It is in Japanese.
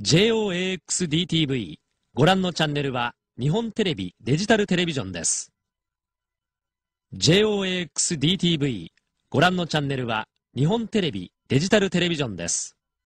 JOAXDTV ご覧のチャンネルは日本テレビデジタルテレビジョンです JOAXDTV ご覧のチャンネルは日本テレビデジタルテレビジョンです